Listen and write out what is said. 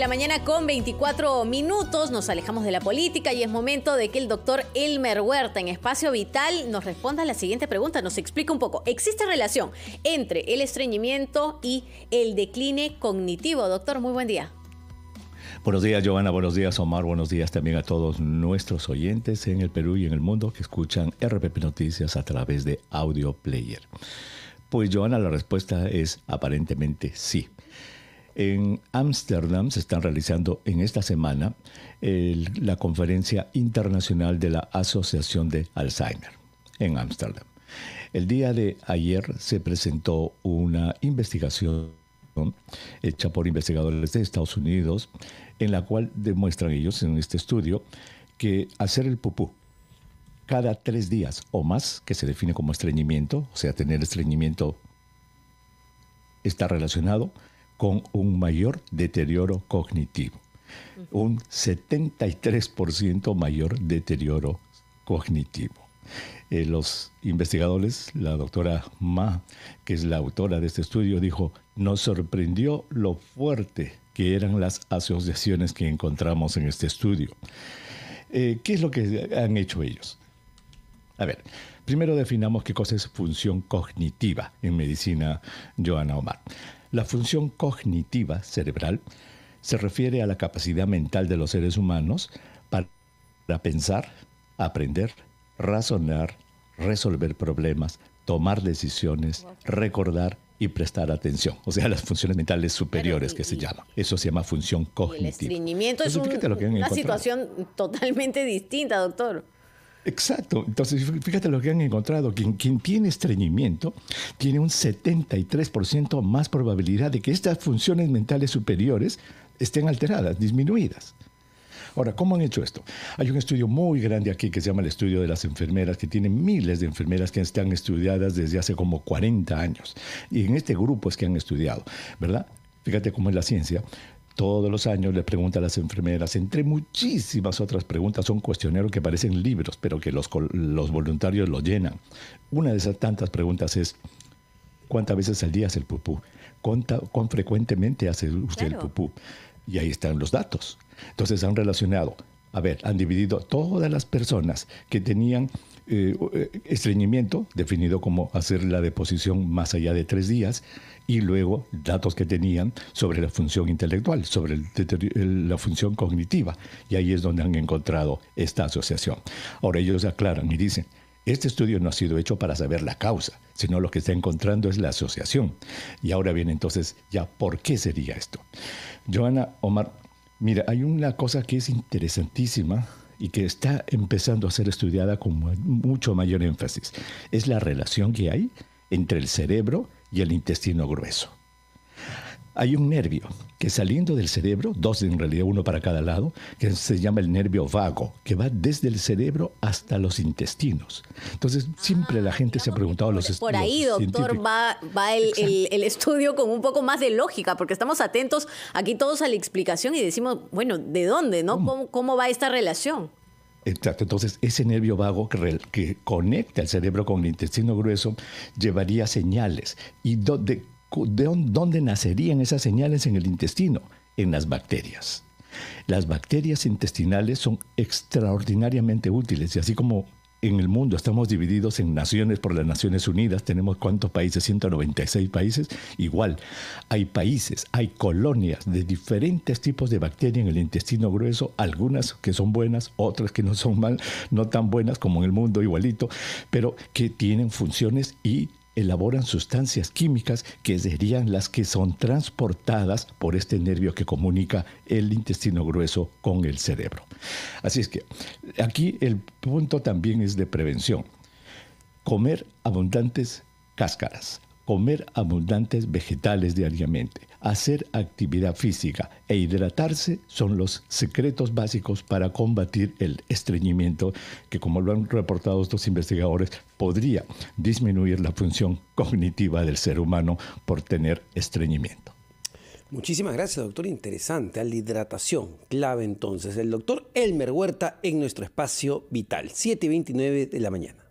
la mañana con 24 minutos nos alejamos de la política y es momento de que el doctor Elmer Huerta en Espacio Vital nos responda a la siguiente pregunta, nos explica un poco. ¿Existe relación entre el estreñimiento y el decline cognitivo? Doctor, muy buen día. Buenos días, Giovanna. Buenos días, Omar. Buenos días también a todos nuestros oyentes en el Perú y en el mundo que escuchan RPP Noticias a través de Audio Player. Pues, Joana la respuesta es aparentemente sí. En Ámsterdam se están realizando en esta semana la conferencia internacional de la Asociación de Alzheimer en Ámsterdam. El día de ayer se presentó una investigación hecha por investigadores de Estados Unidos, en la cual demuestran ellos en este estudio que hacer el pupú cada tres días o más, que se define como estreñimiento, o sea, tener estreñimiento, está relacionado con un mayor deterioro cognitivo, un 73% mayor deterioro cognitivo. Eh, los investigadores, la doctora Ma, que es la autora de este estudio, dijo, nos sorprendió lo fuerte que eran las asociaciones que encontramos en este estudio. Eh, ¿Qué es lo que han hecho ellos? A ver, primero definamos qué cosa es función cognitiva en medicina, Joana Omar. La función cognitiva cerebral se refiere a la capacidad mental de los seres humanos para pensar, aprender, razonar, resolver problemas, tomar decisiones, recordar y prestar atención. O sea, las funciones mentales superiores que se llaman. Eso se llama función cognitiva. el estreñimiento es una situación totalmente distinta, doctor. Exacto. Entonces, fíjate lo que han encontrado. Quien, quien tiene estreñimiento tiene un 73% más probabilidad de que estas funciones mentales superiores estén alteradas, disminuidas. Ahora, ¿cómo han hecho esto? Hay un estudio muy grande aquí que se llama el estudio de las enfermeras, que tiene miles de enfermeras que están estudiadas desde hace como 40 años. Y en este grupo es que han estudiado, ¿verdad? Fíjate cómo es la ciencia todos los años le pregunta a las enfermeras, entre muchísimas otras preguntas, son cuestionarios que parecen libros, pero que los, voluntarios los llenan. Una de esas tantas preguntas es, ¿cuántas veces al día hace el pupú? ¿Cuánta, ¿Cuán frecuentemente hace usted el pupú? Y ahí están los datos. Entonces han relacionado a ver, han dividido todas las personas que tenían eh, estreñimiento, definido como hacer la deposición más allá de tres días, y luego datos que tenían sobre la función intelectual, sobre la función cognitiva. Y ahí es donde han encontrado esta asociación. Ahora ellos aclaran y dicen, este estudio no ha sido hecho para saber la causa, sino lo que está encontrando es la asociación. Y ahora bien, entonces, ya, ¿por qué sería esto? Joana Omar Mira, hay una cosa que es interesantísima y que está empezando a ser estudiada con mucho mayor énfasis. Es la relación que hay entre el cerebro y el intestino grueso hay un nervio que saliendo del cerebro, dos en realidad, uno para cada lado, que se llama el nervio vago, que va desde el cerebro hasta los intestinos. Entonces, siempre la ah, gente se ha preguntado a los estudios. Por ahí, doctor, va, va el, estudio con un poco más de lógica, porque estamos atentos aquí todos a la explicación y decimos, bueno, ¿de dónde? no? ¿Cómo, va esta relación? Exacto, entonces ese nervio vago que, que, conecta el cerebro con el intestino grueso llevaría señales. ¿Y dónde, ¿de dónde nacerían esas señales en el intestino? En las bacterias. Las bacterias intestinales son extraordinariamente útiles y así como en el mundo estamos divididos en naciones por las Naciones Unidas, tenemos cuántos países, 196 países, igual, hay países, hay colonias de diferentes tipos de bacterias en el intestino grueso, algunas que son buenas, otras que no son mal, no tan buenas como en el mundo igualito, pero que tienen funciones y elaboran sustancias químicas que serían las que son transportadas por este nervio que comunica el intestino grueso con el cerebro. Así es que aquí el punto también es de prevención. Comer abundantes cáscaras comer abundantes vegetales diariamente, hacer actividad física e hidratarse son los secretos básicos para combatir el estreñimiento que, como lo han reportado estos investigadores, podría disminuir la función cognitiva del ser humano por tener estreñimiento. Muchísimas gracias, doctor. Interesante. Al la hidratación, clave entonces. El doctor Elmer Huerta en nuestro espacio vital, 7.29 de la mañana.